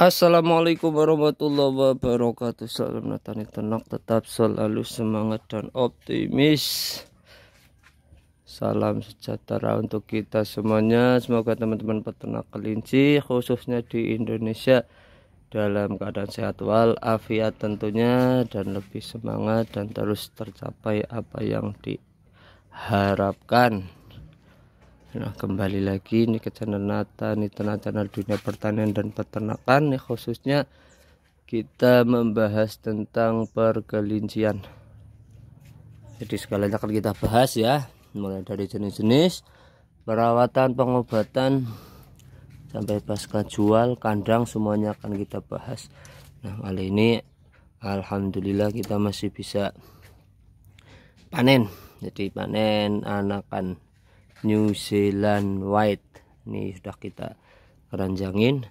Assalamualaikum warahmatullahi wabarakatuh Salam Natani Tenang Tetap selalu semangat dan optimis Salam sejahtera untuk kita semuanya Semoga teman-teman peternak kelinci Khususnya di Indonesia Dalam keadaan sehat wal afiat tentunya Dan lebih semangat dan terus tercapai apa yang diharapkan Nah, kembali lagi ini ke channel Nata, ini channel dunia pertanian dan peternakan, ini khususnya kita membahas tentang pergelincian. Jadi sekalian akan kita bahas ya, mulai dari jenis-jenis, perawatan, pengobatan, sampai pasca jual, kandang, semuanya akan kita bahas. Nah, kali ini Alhamdulillah kita masih bisa panen, jadi panen anakan New Zealand White ini sudah kita keranjangin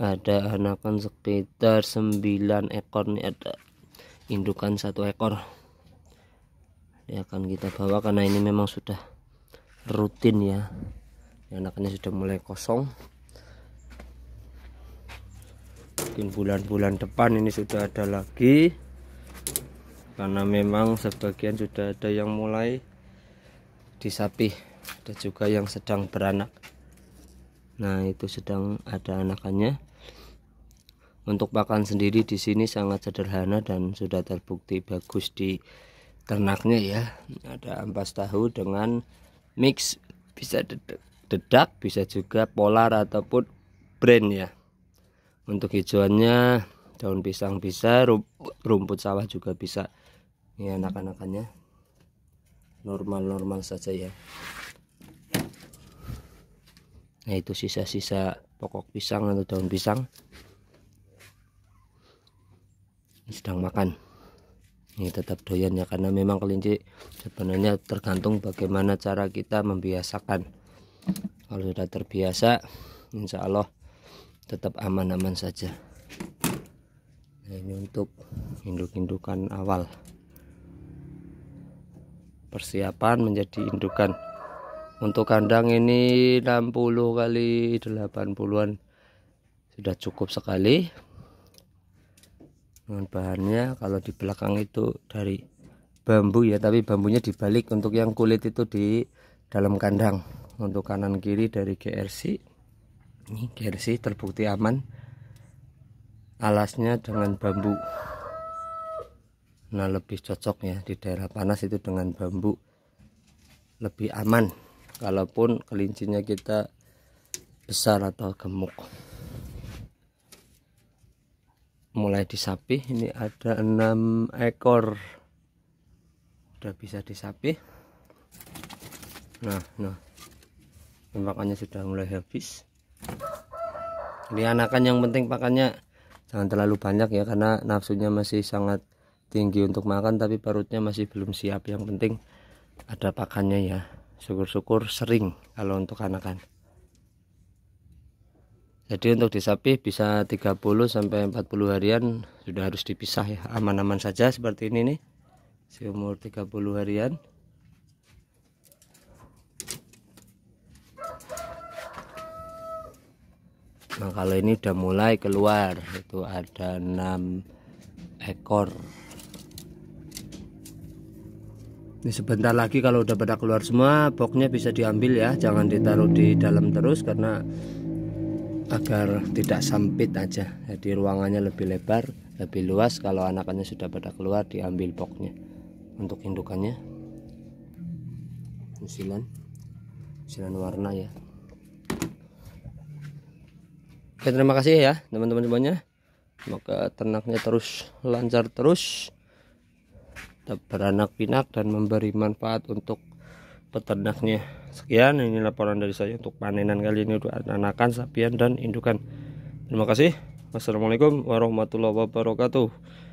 ada anakan sekitar 9 ekor nih ada indukan satu ekor ini akan kita bawa karena ini memang sudah rutin ya anakannya sudah mulai kosong mungkin bulan-bulan depan ini sudah ada lagi karena memang sebagian sudah ada yang mulai di sapi ada juga yang sedang beranak nah itu sedang ada anakannya untuk pakan sendiri di sini sangat sederhana dan sudah terbukti bagus di ternaknya ya ada ampas tahu dengan mix bisa dedak bisa juga polar ataupun brand ya untuk hijauannya daun pisang bisa rumput sawah juga bisa ini anak-anakannya normal-normal saja ya nah itu sisa-sisa pokok pisang atau daun pisang sedang makan ini tetap doyan ya karena memang kelinci sebenarnya tergantung bagaimana cara kita membiasakan kalau sudah terbiasa insya Allah tetap aman-aman saja nah, ini untuk induk-indukan awal persiapan menjadi indukan untuk kandang ini 60 kali 80-an sudah cukup sekali dengan bahannya kalau di belakang itu dari bambu ya tapi bambunya dibalik untuk yang kulit itu di dalam kandang untuk kanan kiri dari GRC ini GRC terbukti aman alasnya dengan bambu nah lebih cocok ya di daerah panas itu dengan bambu lebih aman kalaupun kelincinya kita besar atau gemuk mulai disapih ini ada enam ekor udah bisa disapih nah nah pakannya sudah mulai habis ini anakan yang penting pakannya jangan terlalu banyak ya karena nafsunya masih sangat tinggi untuk makan tapi perutnya masih belum siap yang penting ada pakannya ya syukur-syukur sering kalau untuk anakan jadi untuk di sapi bisa 30 sampai 40 harian sudah harus dipisah ya aman-aman saja seperti ini nih seumur 30 harian nah kalau ini udah mulai keluar itu ada 6 ekor ini sebentar lagi kalau udah pada keluar semua boxnya bisa diambil ya jangan ditaruh di dalam terus karena agar tidak sempit aja jadi ruangannya lebih lebar lebih luas kalau anakannya sudah pada keluar diambil boxnya untuk indukannya usilan usilan warna ya Oke terima kasih ya teman-teman semuanya semoga ternaknya terus lancar terus beranak pinak dan memberi manfaat untuk peternaknya sekian ini laporan dari saya untuk panenan kali ini untuk anakan sapian dan indukan terima kasih wassalamualaikum warahmatullahi wabarakatuh